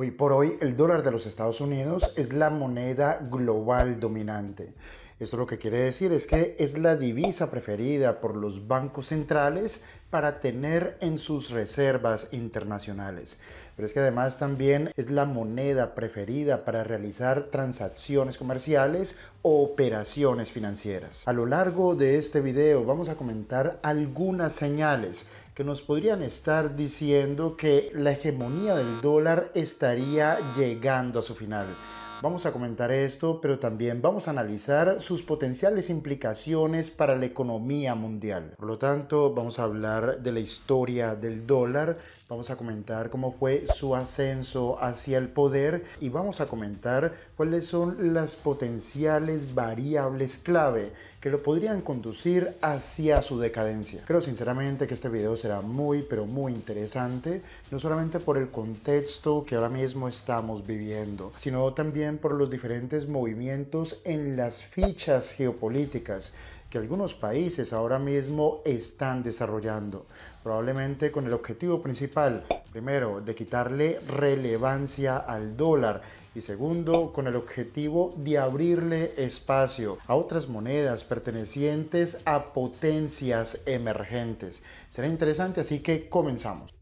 Hoy por hoy el dólar de los Estados Unidos es la moneda global dominante. Esto lo que quiere decir es que es la divisa preferida por los bancos centrales para tener en sus reservas internacionales. Pero es que además también es la moneda preferida para realizar transacciones comerciales o operaciones financieras. A lo largo de este video vamos a comentar algunas señales que nos podrían estar diciendo que la hegemonía del dólar estaría llegando a su final. Vamos a comentar esto, pero también vamos a analizar sus potenciales implicaciones para la economía mundial. Por lo tanto, vamos a hablar de la historia del dólar Vamos a comentar cómo fue su ascenso hacia el poder y vamos a comentar cuáles son las potenciales variables clave que lo podrían conducir hacia su decadencia. Creo sinceramente que este video será muy pero muy interesante, no solamente por el contexto que ahora mismo estamos viviendo, sino también por los diferentes movimientos en las fichas geopolíticas que algunos países ahora mismo están desarrollando probablemente con el objetivo principal, primero, de quitarle relevancia al dólar y segundo, con el objetivo de abrirle espacio a otras monedas pertenecientes a potencias emergentes. Será interesante, así que comenzamos.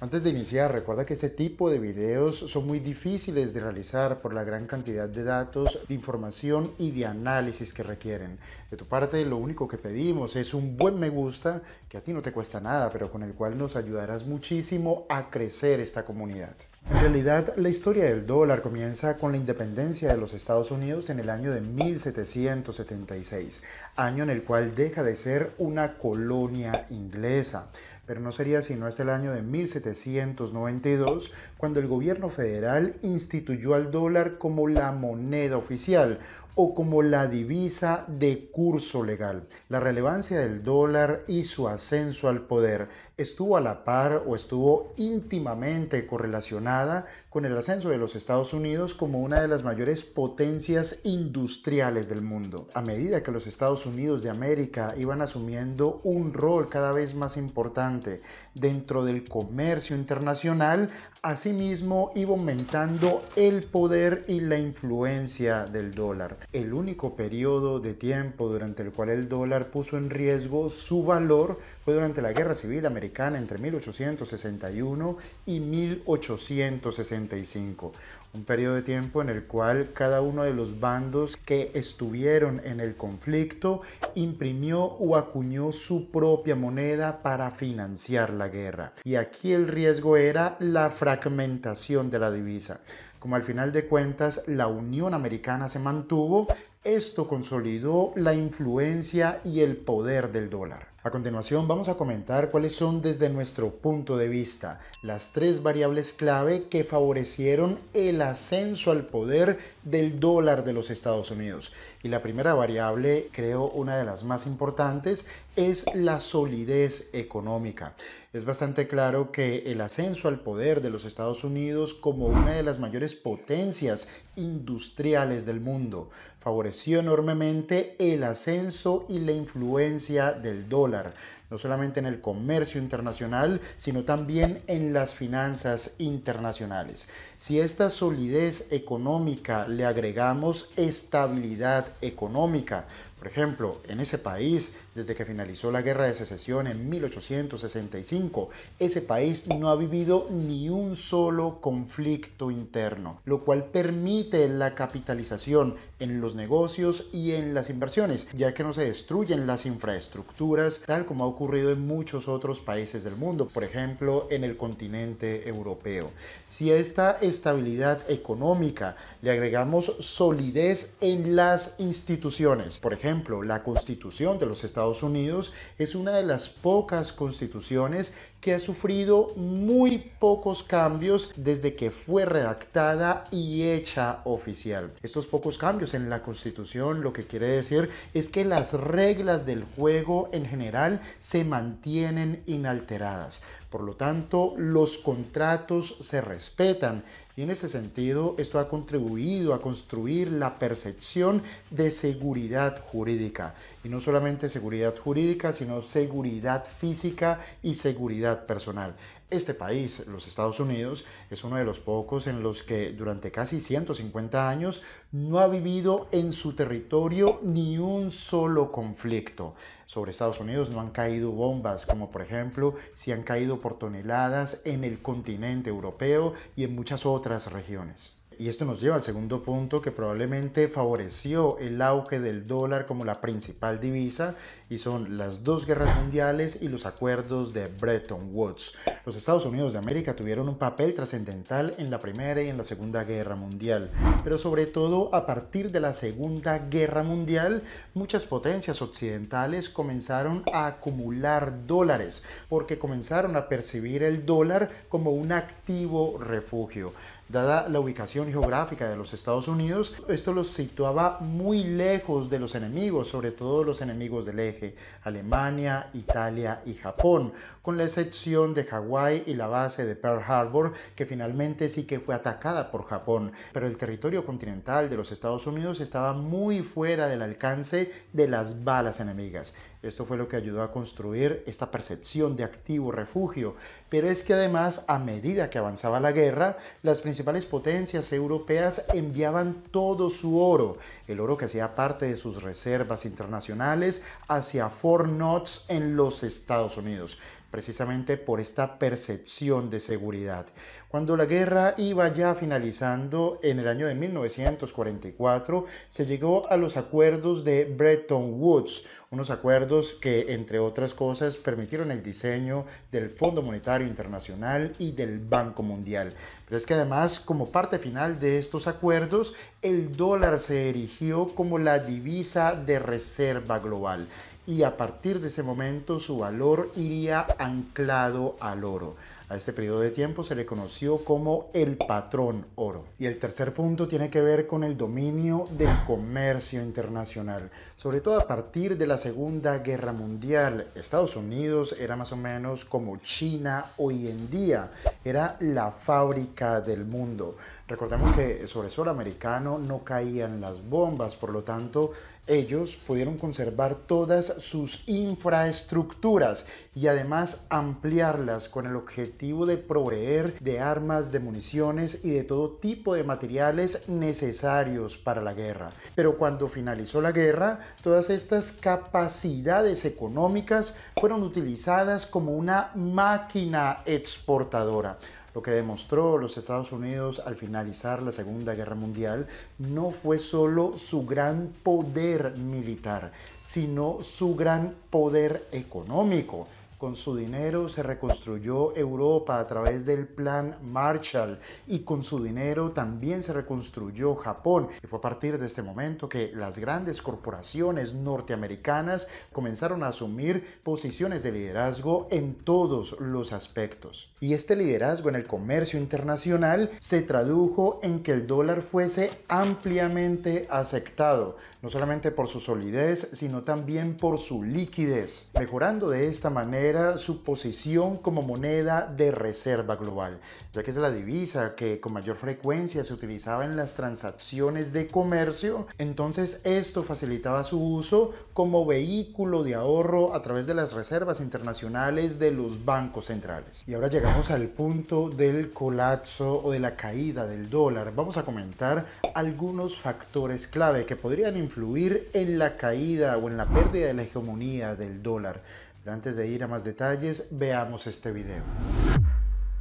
Antes de iniciar, recuerda que este tipo de videos son muy difíciles de realizar por la gran cantidad de datos, de información y de análisis que requieren. De tu parte, lo único que pedimos es un buen me gusta, que a ti no te cuesta nada, pero con el cual nos ayudarás muchísimo a crecer esta comunidad. En realidad, la historia del dólar comienza con la independencia de los Estados Unidos en el año de 1776, año en el cual deja de ser una colonia inglesa pero no sería sino hasta el año de 1792 cuando el gobierno federal instituyó al dólar como la moneda oficial o como la divisa de curso legal. La relevancia del dólar y su ascenso al poder estuvo a la par o estuvo íntimamente correlacionada con el ascenso de los Estados Unidos como una de las mayores potencias industriales del mundo. A medida que los Estados Unidos de América iban asumiendo un rol cada vez más importante dentro del comercio internacional, asimismo iba aumentando el poder y la influencia del dólar. El único periodo de tiempo durante el cual el dólar puso en riesgo su valor fue durante la Guerra Civil Americana entre 1861 y 1865, un periodo de tiempo en el cual cada uno de los bandos que estuvieron en el conflicto imprimió o acuñó su propia moneda para financiar la guerra. Y aquí el riesgo era la fragmentación de la divisa. Como al final de cuentas la Unión Americana se mantuvo, esto consolidó la influencia y el poder del dólar. A continuación vamos a comentar cuáles son desde nuestro punto de vista las tres variables clave que favorecieron el ascenso al poder del dólar de los Estados Unidos. Y la primera variable, creo una de las más importantes, es la solidez económica es bastante claro que el ascenso al poder de los Estados Unidos como una de las mayores potencias industriales del mundo favoreció enormemente el ascenso y la influencia del dólar, no solamente en el comercio internacional, sino también en las finanzas internacionales. Si a esta solidez económica le agregamos estabilidad económica, por ejemplo, en ese país desde que finalizó la Guerra de Secesión en 1865, ese país no ha vivido ni un solo conflicto interno, lo cual permite la capitalización en los negocios y en las inversiones, ya que no se destruyen las infraestructuras, tal como ha ocurrido en muchos otros países del mundo, por ejemplo en el continente europeo. Si a esta estabilidad económica le agregamos solidez en las instituciones, por ejemplo la constitución de los Estados Estados Unidos es una de las pocas constituciones que ha sufrido muy pocos cambios desde que fue redactada y hecha oficial. Estos pocos cambios en la constitución lo que quiere decir es que las reglas del juego en general se mantienen inalteradas. Por lo tanto, los contratos se respetan y en ese sentido, esto ha contribuido a construir la percepción de seguridad jurídica no solamente seguridad jurídica, sino seguridad física y seguridad personal. Este país, los Estados Unidos, es uno de los pocos en los que durante casi 150 años no ha vivido en su territorio ni un solo conflicto. Sobre Estados Unidos no han caído bombas, como por ejemplo si han caído por toneladas en el continente europeo y en muchas otras regiones y esto nos lleva al segundo punto que probablemente favoreció el auge del dólar como la principal divisa y son las dos guerras mundiales y los acuerdos de Bretton Woods. Los Estados Unidos de América tuvieron un papel trascendental en la Primera y en la Segunda Guerra Mundial, pero sobre todo a partir de la Segunda Guerra Mundial muchas potencias occidentales comenzaron a acumular dólares porque comenzaron a percibir el dólar como un activo refugio. Dada la ubicación geográfica de los Estados Unidos, esto los situaba muy lejos de los enemigos, sobre todo los enemigos del eje, Alemania, Italia y Japón, con la excepción de Hawái y la base de Pearl Harbor, que finalmente sí que fue atacada por Japón, pero el territorio continental de los Estados Unidos estaba muy fuera del alcance de las balas enemigas. Esto fue lo que ayudó a construir esta percepción de activo refugio, pero es que además a medida que avanzaba la guerra, las principales potencias europeas enviaban todo su oro, el oro que hacía parte de sus reservas internacionales, hacia Fort Knox en los Estados Unidos precisamente por esta percepción de seguridad. Cuando la guerra iba ya finalizando en el año de 1944, se llegó a los acuerdos de Bretton Woods, unos acuerdos que entre otras cosas permitieron el diseño del Fondo Monetario Internacional y del Banco Mundial. Pero es que además, como parte final de estos acuerdos, el dólar se erigió como la divisa de reserva global y a partir de ese momento su valor iría anclado al oro. A este periodo de tiempo se le conoció como el patrón oro. Y el tercer punto tiene que ver con el dominio del comercio internacional, sobre todo a partir de la Segunda Guerra Mundial. Estados Unidos era más o menos como China hoy en día, era la fábrica del mundo. Recordemos que sobre el suelo americano no caían las bombas, por lo tanto ellos pudieron conservar todas sus infraestructuras y además ampliarlas con el objetivo de proveer de armas, de municiones y de todo tipo de materiales necesarios para la guerra. Pero cuando finalizó la guerra, todas estas capacidades económicas fueron utilizadas como una máquina exportadora lo que demostró los Estados Unidos al finalizar la Segunda Guerra Mundial no fue solo su gran poder militar, sino su gran poder económico con su dinero se reconstruyó Europa a través del plan Marshall y con su dinero también se reconstruyó Japón. Y fue a partir de este momento que las grandes corporaciones norteamericanas comenzaron a asumir posiciones de liderazgo en todos los aspectos. Y este liderazgo en el comercio internacional se tradujo en que el dólar fuese ampliamente aceptado, no solamente por su solidez, sino también por su liquidez, mejorando de esta manera era su posición como moneda de reserva global, ya que es la divisa que con mayor frecuencia se utilizaba en las transacciones de comercio, entonces esto facilitaba su uso como vehículo de ahorro a través de las reservas internacionales de los bancos centrales. Y ahora llegamos al punto del colapso o de la caída del dólar. Vamos a comentar algunos factores clave que podrían influir en la caída o en la pérdida de la hegemonía del dólar. Pero antes de ir a más detalles, veamos este video.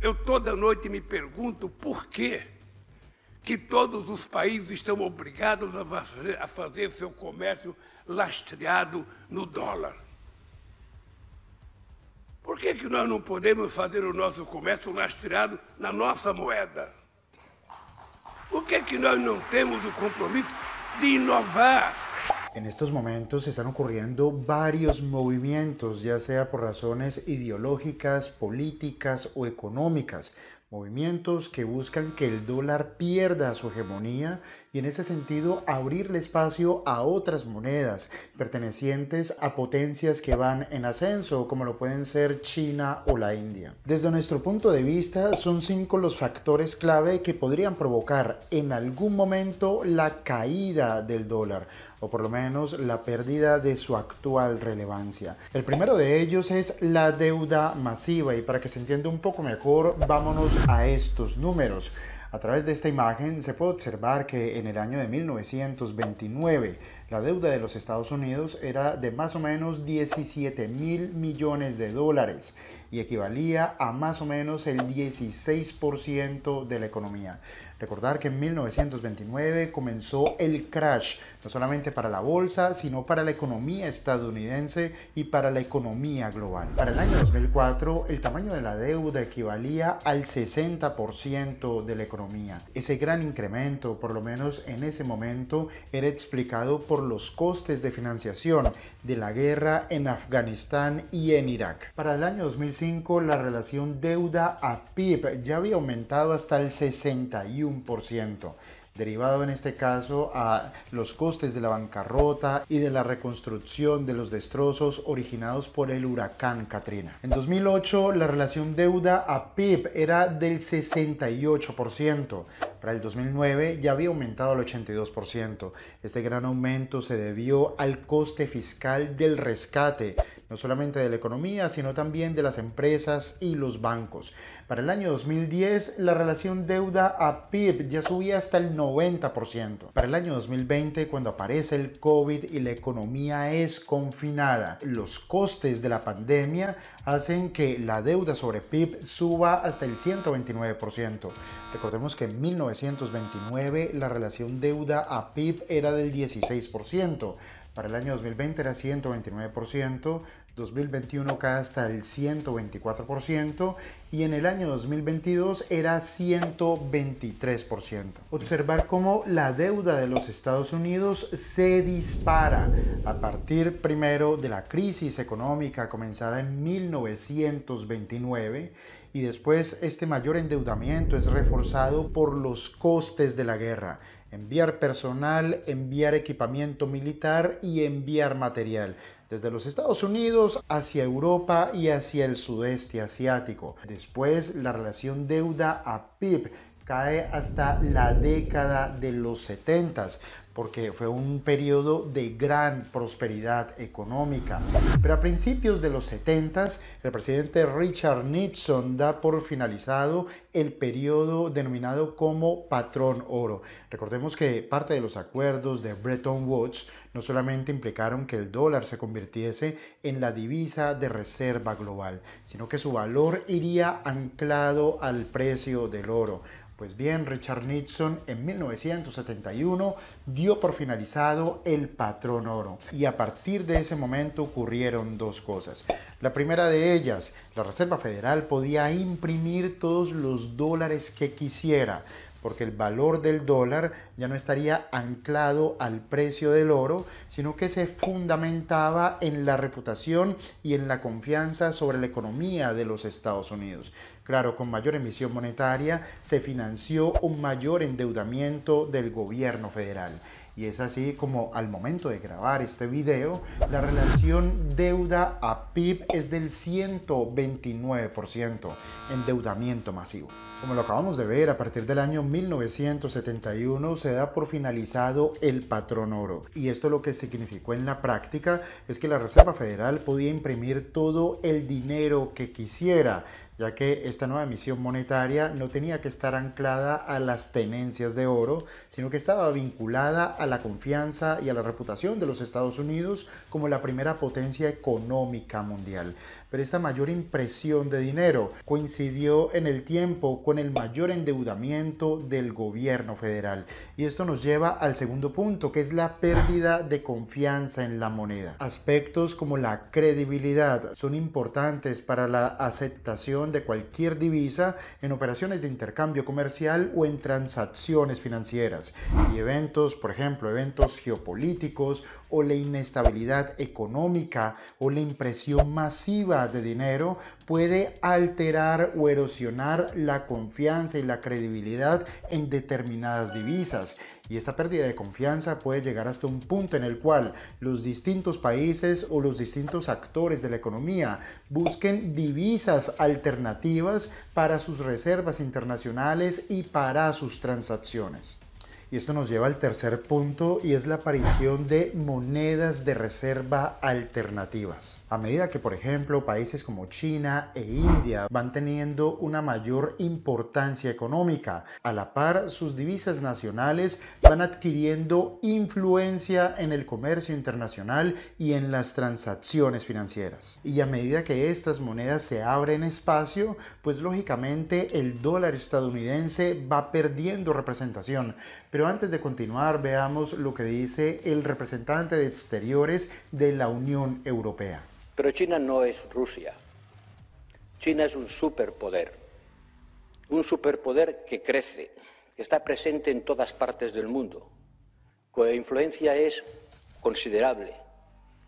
Eu toda noite me pergunto por quê que todos os países estão obrigados a fazer, a fazer seu comércio lastreado no dólar. Por que, que nós não podemos fazer o nosso comércio lastreado na nossa moeda? Por que, que nós não temos o compromisso de inovar En estos momentos están ocurriendo varios movimientos, ya sea por razones ideológicas, políticas o económicas, movimientos que buscan que el dólar pierda su hegemonía y en ese sentido abrirle espacio a otras monedas pertenecientes a potencias que van en ascenso, como lo pueden ser China o la India. Desde nuestro punto de vista, son cinco los factores clave que podrían provocar en algún momento la caída del dólar o por lo menos la pérdida de su actual relevancia. El primero de ellos es la deuda masiva y para que se entienda un poco mejor, vámonos a estos números. A través de esta imagen se puede observar que en el año de 1929 la deuda de los Estados Unidos era de más o menos 17 mil millones de dólares y equivalía a más o menos el 16% de la economía. Recordar que en 1929 comenzó el crash, no solamente para la bolsa, sino para la economía estadounidense y para la economía global. Para el año 2004, el tamaño de la deuda equivalía al 60% de la economía. Ese gran incremento, por lo menos en ese momento, era explicado por los costes de financiación de la guerra en Afganistán y en Irak. Para el año 2006, la relación deuda a PIB ya había aumentado hasta el 61%, derivado en este caso a los costes de la bancarrota y de la reconstrucción de los destrozos originados por el huracán Katrina. En 2008 la relación deuda a PIB era del 68%, para el 2009 ya había aumentado al 82%. Este gran aumento se debió al coste fiscal del rescate no solamente de la economía, sino también de las empresas y los bancos. Para el año 2010, la relación deuda a PIB ya subía hasta el 90%. Para el año 2020, cuando aparece el COVID y la economía es confinada, los costes de la pandemia hacen que la deuda sobre PIB suba hasta el 129%. Recordemos que en 1929 la relación deuda a PIB era del 16%. Para el año 2020 era 129%, 2021 cae hasta el 124% y en el año 2022 era 123%. Observar cómo la deuda de los Estados Unidos se dispara a partir primero de la crisis económica comenzada en 1929 y después este mayor endeudamiento es reforzado por los costes de la guerra enviar personal, enviar equipamiento militar y enviar material desde los Estados Unidos hacia Europa y hacia el sudeste asiático. Después, la relación deuda a PIB cae hasta la década de los 70 porque fue un periodo de gran prosperidad económica. Pero a principios de los 70, el presidente Richard Nixon da por finalizado el periodo denominado como patrón oro. Recordemos que parte de los acuerdos de Bretton Woods no solamente implicaron que el dólar se convirtiese en la divisa de reserva global, sino que su valor iría anclado al precio del oro. Pues bien, Richard Nixon en 1971 dio por finalizado el patrón oro y a partir de ese momento ocurrieron dos cosas. La primera de ellas, la Reserva Federal podía imprimir todos los dólares que quisiera porque el valor del dólar ya no estaría anclado al precio del oro, sino que se fundamentaba en la reputación y en la confianza sobre la economía de los Estados Unidos. Claro, con mayor emisión monetaria se financió un mayor endeudamiento del gobierno federal. Y es así como al momento de grabar este video, la relación deuda a PIB es del 129%, endeudamiento masivo. Como lo acabamos de ver, a partir del año 1971 se da por finalizado el patrón oro. Y esto lo que significó en la práctica es que la Reserva Federal podía imprimir todo el dinero que quisiera ya que esta nueva emisión monetaria no tenía que estar anclada a las tenencias de oro, sino que estaba vinculada a la confianza y a la reputación de los Estados Unidos como la primera potencia económica mundial pero esta mayor impresión de dinero coincidió en el tiempo con el mayor endeudamiento del gobierno federal. Y esto nos lleva al segundo punto, que es la pérdida de confianza en la moneda. Aspectos como la credibilidad son importantes para la aceptación de cualquier divisa en operaciones de intercambio comercial o en transacciones financieras y eventos, por ejemplo, eventos geopolíticos o la inestabilidad económica o la impresión masiva de dinero puede alterar o erosionar la confianza y la credibilidad en determinadas divisas. Y esta pérdida de confianza puede llegar hasta un punto en el cual los distintos países o los distintos actores de la economía busquen divisas alternativas para sus reservas internacionales y para sus transacciones. Y esto nos lleva al tercer punto y es la aparición de monedas de reserva alternativas. A medida que, por ejemplo, países como China e India van teniendo una mayor importancia económica, a la par sus divisas nacionales van adquiriendo influencia en el comercio internacional y en las transacciones financieras. Y a medida que estas monedas se abren espacio, pues lógicamente el dólar estadounidense va perdiendo representación. Pero antes de continuar, veamos lo que dice el representante de Exteriores de la Unión Europea. Pero China no es Rusia. China es un superpoder, un superpoder que crece, que está presente en todas partes del mundo, cuya influencia es considerable,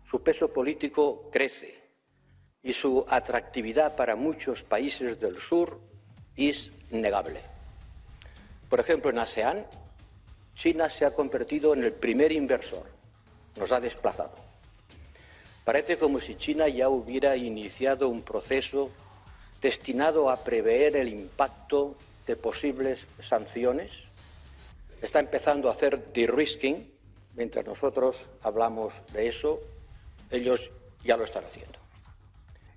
su peso político crece y su atractividad para muchos países del sur es negable. Por ejemplo, en ASEAN, China se ha convertido en el primer inversor, nos ha desplazado Parece como si China ya hubiera iniciado un proceso destinado a prever el impacto de posibles sanciones. Está empezando a hacer de-risking, mientras nosotros hablamos de eso, ellos ya lo están haciendo.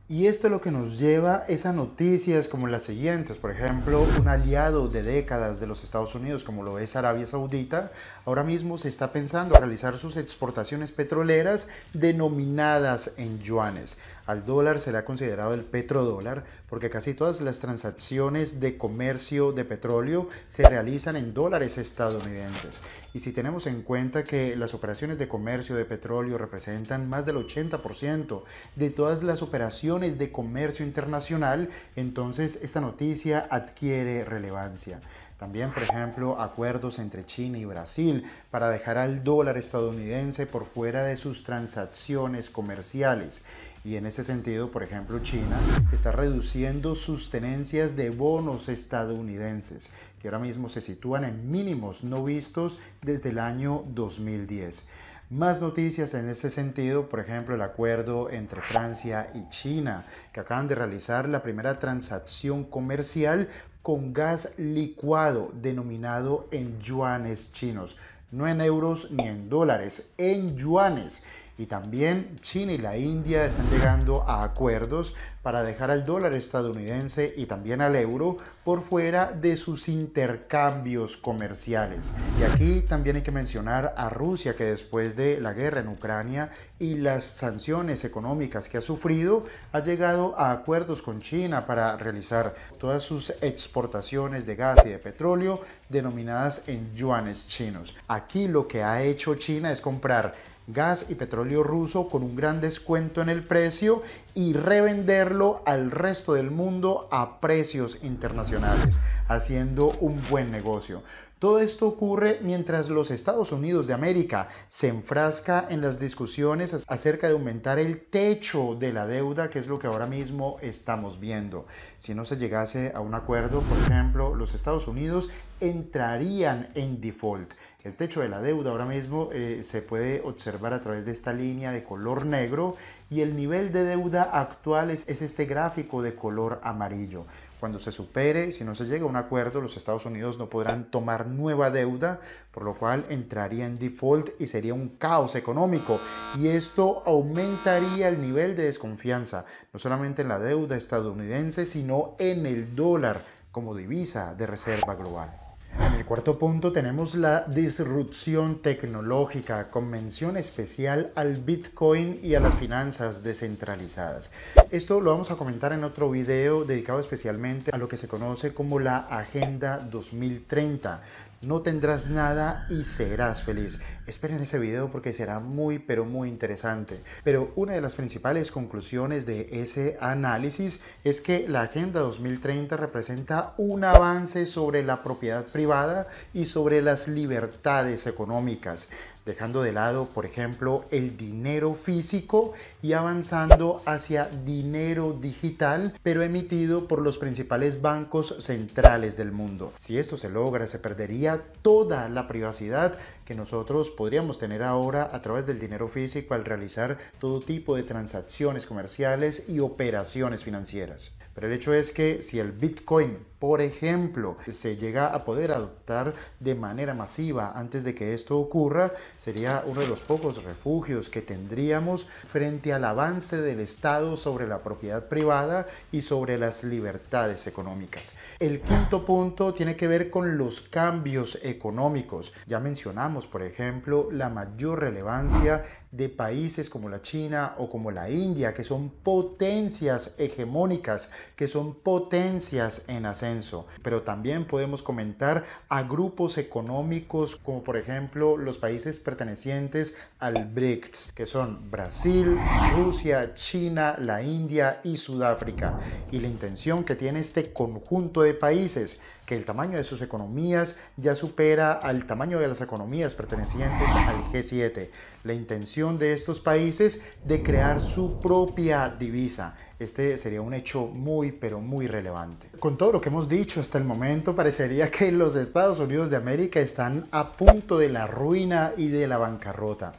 Y esto es lo que nos lleva esas a noticias como las siguientes. Por ejemplo, un aliado de décadas de los Estados Unidos, como lo es Arabia Saudita, ahora mismo se está pensando realizar sus exportaciones petroleras denominadas en yuanes. Al dólar se le ha considerado el petrodólar porque casi todas las transacciones de comercio de petróleo se realizan en dólares estadounidenses. Y si tenemos en cuenta que las operaciones de comercio de petróleo representan más del 80% de todas las operaciones de comercio internacional, entonces esta noticia adquiere relevancia. También, por ejemplo, acuerdos entre China y Brasil para dejar al dólar estadounidense por fuera de sus transacciones comerciales. Y en ese sentido, por ejemplo, China está reduciendo sus tenencias de bonos estadounidenses, que ahora mismo se sitúan en mínimos no vistos desde el año 2010. Más noticias en este sentido, por ejemplo, el acuerdo entre Francia y China, que acaban de realizar la primera transacción comercial con gas licuado denominado en yuanes chinos, no en euros ni en dólares, en yuanes y también China y la India están llegando a acuerdos para dejar al dólar estadounidense y también al euro por fuera de sus intercambios comerciales. Y aquí también hay que mencionar a Rusia que después de la guerra en Ucrania y las sanciones económicas que ha sufrido, ha llegado a acuerdos con China para realizar todas sus exportaciones de gas y de petróleo denominadas en yuanes chinos. Aquí lo que ha hecho China es comprar gas y petróleo ruso con un gran descuento en el precio y revenderlo al resto del mundo a precios internacionales, haciendo un buen negocio. Todo esto ocurre mientras los Estados Unidos de América se enfrasca en las discusiones acerca de aumentar el techo de la deuda, que es lo que ahora mismo estamos viendo. Si no se llegase a un acuerdo, por ejemplo, los Estados Unidos entrarían en default el techo de la deuda ahora mismo eh, se puede observar a través de esta línea de color negro y el nivel de deuda actual es este gráfico de color amarillo. Cuando se supere, si no se llega a un acuerdo, los Estados Unidos no podrán tomar nueva deuda, por lo cual entraría en default y sería un caos económico. Y esto aumentaría el nivel de desconfianza, no solamente en la deuda estadounidense, sino en el dólar como divisa de reserva global. En el cuarto punto tenemos la disrupción tecnológica con mención especial al Bitcoin y a las finanzas descentralizadas. Esto lo vamos a comentar en otro video dedicado especialmente a lo que se conoce como la Agenda 2030, no tendrás nada y serás feliz. Esperen ese video porque será muy pero muy interesante. Pero una de las principales conclusiones de ese análisis es que la Agenda 2030 representa un avance sobre la propiedad privada y sobre las libertades económicas dejando de lado, por ejemplo, el dinero físico y avanzando hacia dinero digital, pero emitido por los principales bancos centrales del mundo. Si esto se logra, se perdería toda la privacidad que nosotros podríamos tener ahora a través del dinero físico al realizar todo tipo de transacciones comerciales y operaciones financieras. Pero el hecho es que si el Bitcoin por ejemplo, se llega a poder adoptar de manera masiva antes de que esto ocurra, sería uno de los pocos refugios que tendríamos frente al avance del Estado sobre la propiedad privada y sobre las libertades económicas. El quinto punto tiene que ver con los cambios económicos. Ya mencionamos, por ejemplo, la mayor relevancia de países como la China o como la India, que son potencias hegemónicas, que son potencias en ascenso pero también podemos comentar a grupos económicos como por ejemplo los países pertenecientes al BRICS, que son Brasil, Rusia, China, la India y Sudáfrica, y la intención que tiene este conjunto de países que el tamaño de sus economías ya supera al tamaño de las economías pertenecientes al G7. La intención de estos países de crear su propia divisa. Este sería un hecho muy, pero muy relevante. Con todo lo que hemos dicho hasta el momento, parecería que los Estados Unidos de América están a punto de la ruina y de la bancarrota.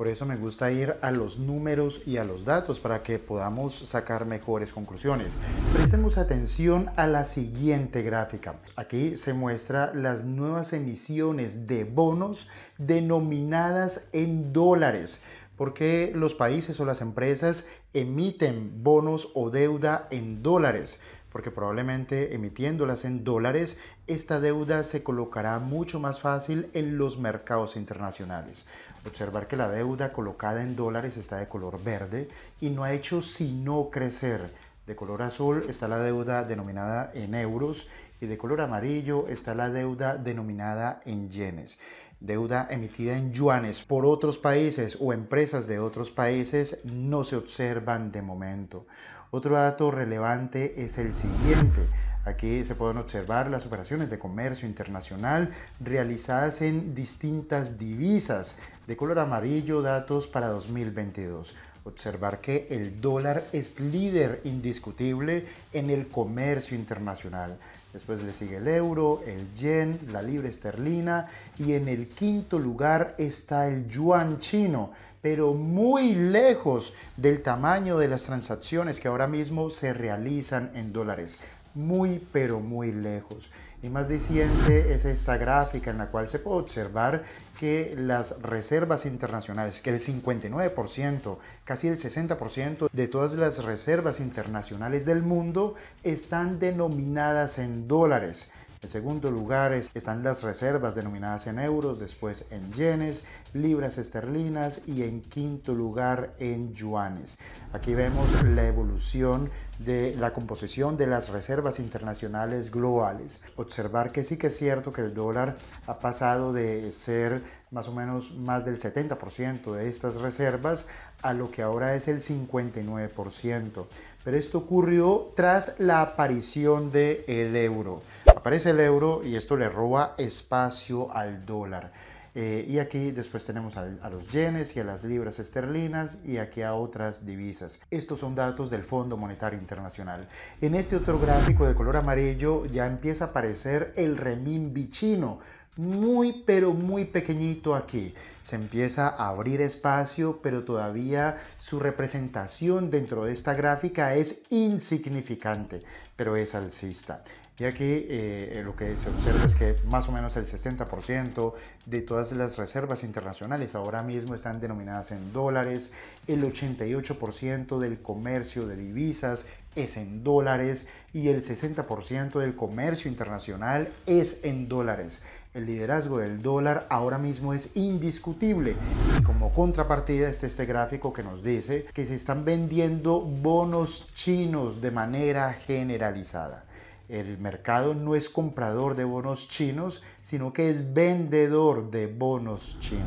Por eso me gusta ir a los números y a los datos para que podamos sacar mejores conclusiones. Prestemos atención a la siguiente gráfica. Aquí se muestra las nuevas emisiones de bonos denominadas en dólares ¿Por qué los países o las empresas emiten bonos o deuda en dólares porque probablemente emitiéndolas en dólares, esta deuda se colocará mucho más fácil en los mercados internacionales. Observar que la deuda colocada en dólares está de color verde y no ha hecho sino crecer. De color azul está la deuda denominada en euros y de color amarillo está la deuda denominada en yenes. Deuda emitida en yuanes por otros países o empresas de otros países no se observan de momento. Otro dato relevante es el siguiente. Aquí se pueden observar las operaciones de comercio internacional realizadas en distintas divisas. De color amarillo, datos para 2022. Observar que el dólar es líder indiscutible en el comercio internacional. Después le sigue el euro, el yen, la libra esterlina y en el quinto lugar está el yuan chino, pero muy lejos del tamaño de las transacciones que ahora mismo se realizan en dólares. Muy, pero muy lejos. Y más diciente es esta gráfica en la cual se puede observar que las reservas internacionales, que el 59%, casi el 60% de todas las reservas internacionales del mundo están denominadas en dólares. En segundo lugar están las reservas denominadas en euros, después en yenes, libras esterlinas y en quinto lugar en yuanes. Aquí vemos la evolución de la composición de las reservas internacionales globales. Observar que sí que es cierto que el dólar ha pasado de ser más o menos más del 70% de estas reservas a lo que ahora es el 59%. Pero esto ocurrió tras la aparición del euro. Aparece el euro y esto le roba espacio al dólar. Eh, y aquí después tenemos a, los yenes y a las libras esterlinas y aquí a otras divisas. Estos son datos del Fondo Monetario Internacional. En este otro gráfico de color amarillo ya empieza a aparecer el renminbi chino, muy pero muy pequeñito aquí. Se empieza a abrir espacio, pero todavía su representación dentro de esta gráfica es insignificante, pero es alcista. Y aquí eh, eh, lo que se observa es que más o menos el 60% de todas las reservas internacionales ahora mismo están denominadas en dólares, el 88% del comercio de divisas es en dólares y el 60% del comercio internacional es en dólares. El liderazgo del dólar ahora mismo es indiscutible como contrapartida está este gráfico que nos dice que se están vendiendo bonos chinos de manera generalizada. El mercado no es comprador de bonos chinos, sino que es vendedor de bonos chinos.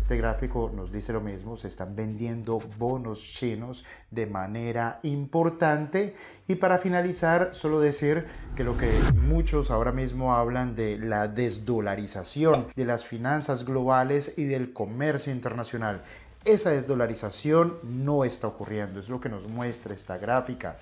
Este gráfico nos dice lo mismo, se están vendiendo bonos chinos de manera importante. Y para finalizar, solo decir que lo que muchos ahora mismo hablan de la desdolarización de las finanzas globales y del comercio internacional. Esa desdolarización no está ocurriendo, es lo que nos muestra esta gráfica.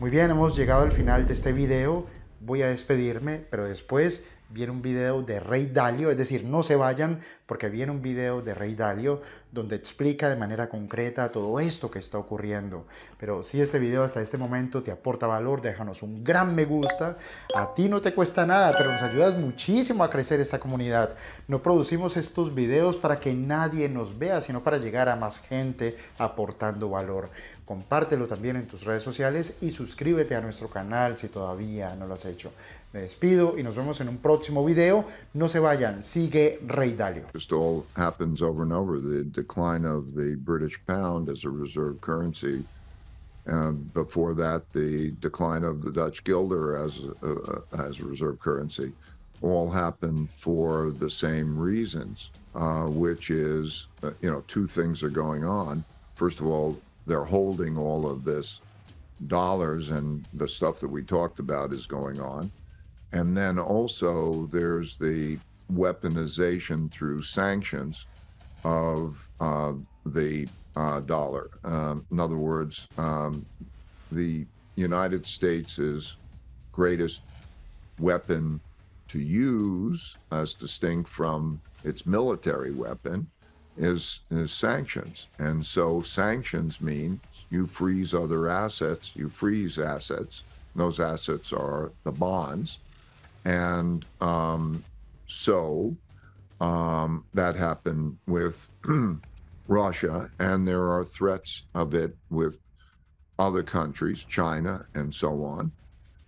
Muy bien, hemos llegado al final de este video. Voy a despedirme, pero después viene un video de Rey Dalio, es decir, no se vayan porque viene un video de Rey Dalio donde explica de manera concreta todo esto que está ocurriendo. Pero si este video hasta este momento te aporta valor, déjanos un gran me gusta. A ti no te cuesta nada, pero nos ayudas muchísimo a crecer esta comunidad. No producimos estos videos para que nadie nos vea, sino para llegar a más gente aportando valor compártelo también en tus redes sociales y suscríbete a nuestro canal si todavía no lo has hecho. Me despido y nos vemos en un próximo video. No se vayan, sigue Rey Dalio. Just all happens over and over. The decline of the British pound as a reserve currency. And before that, the decline of the Dutch guilder as a, as a reserve currency all happened for the same reasons, uh, which is, uh, you know, two things are going on. First of all, they're holding all of this dollars and the stuff that we talked about is going on. And then also there's the weaponization through sanctions of uh, the uh, dollar. Um, in other words, um, the United States is greatest weapon to use as uh, distinct from its military weapon is, is sanctions. And so sanctions mean you freeze other assets, you freeze assets. Those assets are the bonds. And um, so um, that happened with Russia, and there are threats of it with other countries, China, and so on.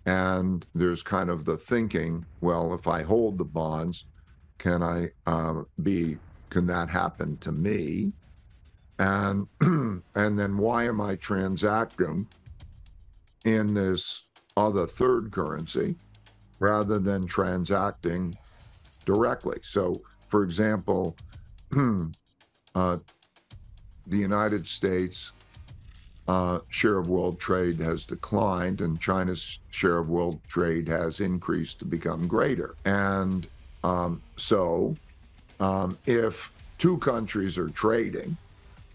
And there's kind of the thinking well, if I hold the bonds, can I uh, be can that happen to me? And and then why am I transacting in this other third currency rather than transacting directly? So, for example, uh, the United States uh, share of world trade has declined and China's share of world trade has increased to become greater. And um, so um, if two countries are trading,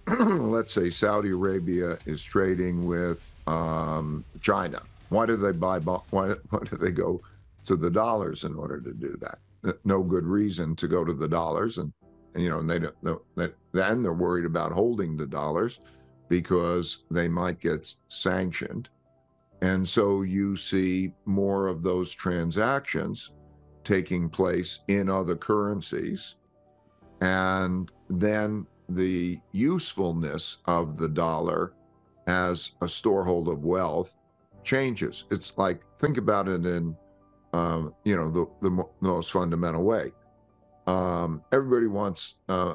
let's say Saudi Arabia is trading with um, China, why do they buy? Why, why do they go to the dollars in order to do that? No good reason to go to the dollars, and, and you know, and they don't. then they're worried about holding the dollars because they might get sanctioned. And so you see more of those transactions taking place in other currencies and then the usefulness of the dollar as a storehold of wealth changes. It's like, think about it in, um, you know, the, the most fundamental way. Um, everybody wants uh,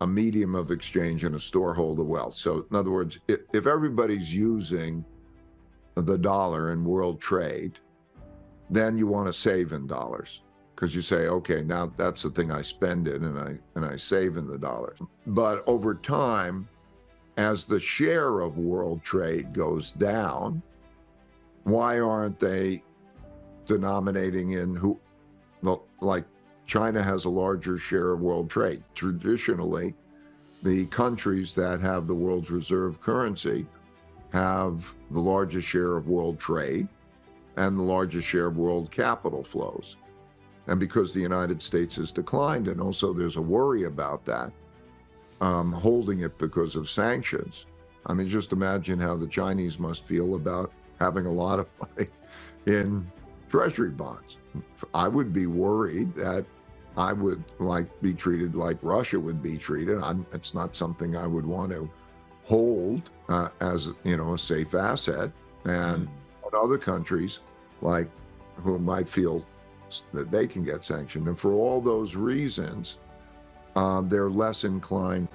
a medium of exchange and a storehold of wealth. So, in other words, if, if everybody's using the dollar in world trade, then you want to save in dollars because you say, okay, now that's the thing I spend in and I and I save in the dollars. But over time, as the share of world trade goes down, why aren't they denominating in who like China has a larger share of world trade. Traditionally, the countries that have the world's reserve currency have the largest share of world trade and the largest share of world capital flows and because the United States has declined, and also there's a worry about that, um, holding it because of sanctions. I mean, just imagine how the Chinese must feel about having a lot of money in treasury bonds. I would be worried that I would like be treated like Russia would be treated. I'm, it's not something I would want to hold uh, as you know a safe asset. And mm. other countries like who might feel that they can get sanctioned. And for all those reasons, uh, they're less inclined.